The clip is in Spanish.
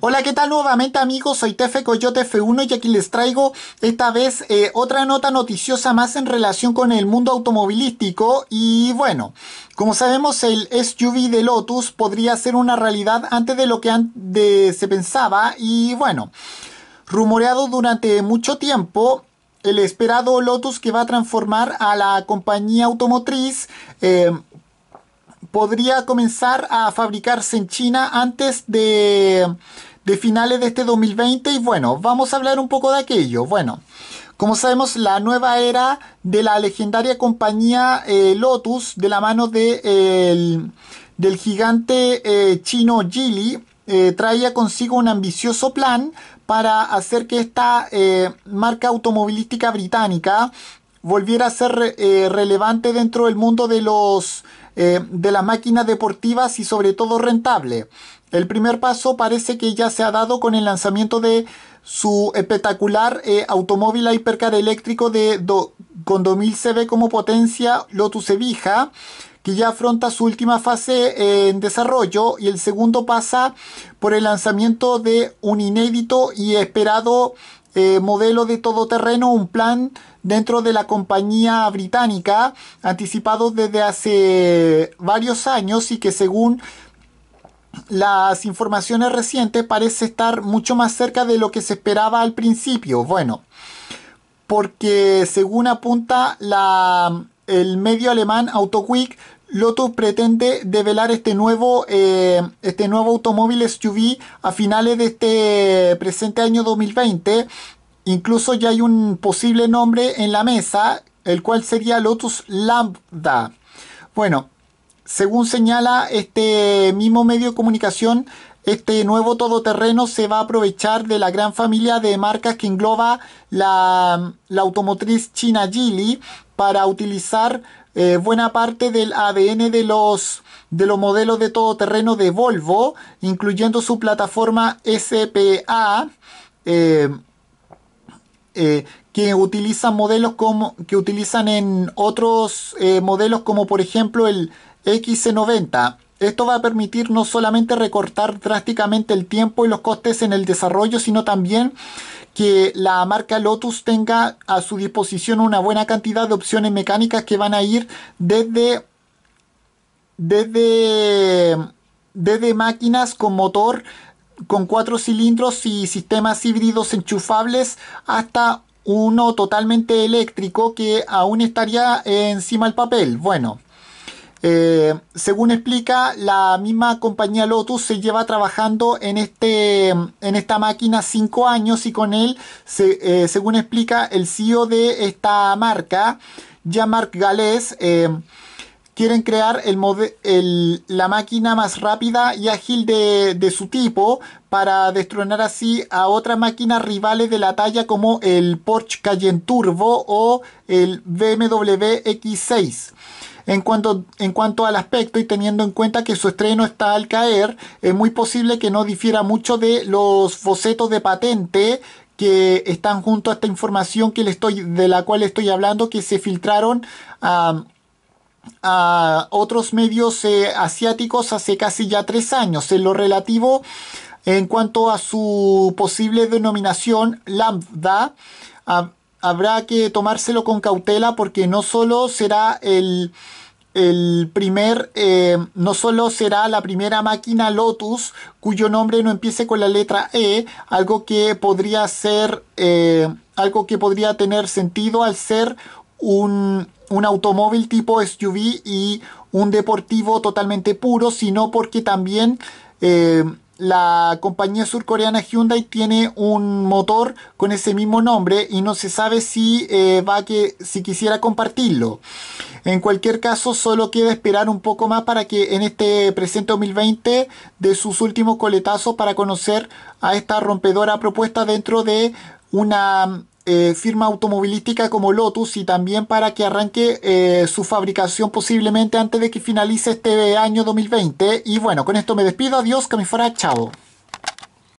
Hola, ¿qué tal nuevamente amigos? Soy Tefe Coyote F1 y aquí les traigo esta vez eh, otra nota noticiosa más en relación con el mundo automovilístico y bueno, como sabemos el SUV de Lotus podría ser una realidad antes de lo que se pensaba y bueno, rumoreado durante mucho tiempo el esperado Lotus que va a transformar a la compañía automotriz eh, podría comenzar a fabricarse en China antes de, finales de este 2020 y bueno, vamos a hablar un poco de aquello. Bueno, como sabemos, la nueva era de la legendaria compañía eh, Lotus, de la mano de, del gigante eh, chino Geely, eh, traía consigo un ambicioso plan para hacer que esta marca automovilística británica volviera a ser eh, relevante dentro del mundo de, los, eh, de las máquinas deportivas y sobre todo rentable. El primer paso parece que ya se ha dado con el lanzamiento de su espectacular eh, automóvil a hipercar eléctrico de con 2000 CV como potencia Lotus Evija, que ya afronta su última fase en desarrollo y el segundo pasa por el lanzamiento de un inédito y esperado eh, modelo de todoterreno, un plan dentro de la compañía británica, anticipado desde hace varios años y que según las informaciones recientes parece estar mucho más cerca de lo que se esperaba al principio. Bueno, porque según apunta la, el medio alemán AutoQuick, Lotus pretende develar este nuevo, eh, este nuevo automóvil SUV a finales de este presente año 2020. Incluso ya hay un posible nombre en la mesa, el cual sería Lotus Lambda. Bueno, según señala este mismo medio de comunicación, este nuevo todoterreno se va a aprovechar de la gran familia de marcas que engloba la, la automotriz china Geely para utilizar eh, buena parte del ADN de los, de los modelos de todoterreno de Volvo, incluyendo su plataforma SPA, eh, eh, que utilizan modelos como que utilizan en otros modelos como por ejemplo el XC90. Esto va a permitir no solamente recortar drásticamente el tiempo y los costes en el desarrollo, sino también que la marca Lotus tenga a su disposición una buena cantidad de opciones mecánicas que van a ir desde desde desde máquinas con motor con cuatro cilindros y sistemas híbridos enchufables hasta uno totalmente eléctrico que aún estaría encima del papel. Bueno, eh, según explica, la misma compañía Lotus se lleva trabajando en, este, en esta máquina 5 años y con él, eh, según explica el CEO de esta marca, Jean-Marc Gales, eh, quieren crear el la máquina más rápida y ágil de, de, su tipo para destronar así a otras máquinas rivales de la talla como el Porsche Cayenne Turbo o el BMW X6. En cuanto, en cuanto al aspecto y teniendo en cuenta que su estreno está al caer, es muy posible que no difiera mucho de los bocetos de patente que están junto a esta información que le estoy, de la cual estoy hablando, que se filtraron a, otros medios eh, asiáticos hace casi ya tres años. En lo relativo, en cuanto a su posible denominación, Lambda, habrá que tomárselo con cautela porque no solo será el, el primer, eh, no solo será la primera máquina Lotus cuyo nombre no empiece con la letra E, algo que podría ser, eh, algo que podría tener sentido al ser un, automóvil tipo SUV y un deportivo totalmente puro, sino porque también eh, la compañía surcoreana Hyundai tiene un motor con ese mismo nombre y no se sabe si eh, va que si quisiera compartirlo. En cualquier caso, solo queda esperar un poco más para que en este presente 2020 de sus últimos coletazos para conocer a esta rompedora propuesta dentro de una eh, firma automovilística como Lotus y también para que arranque eh, su fabricación posiblemente antes de que finalice este año 2020. Y bueno, con esto me despido. Adiós, fuera Chao.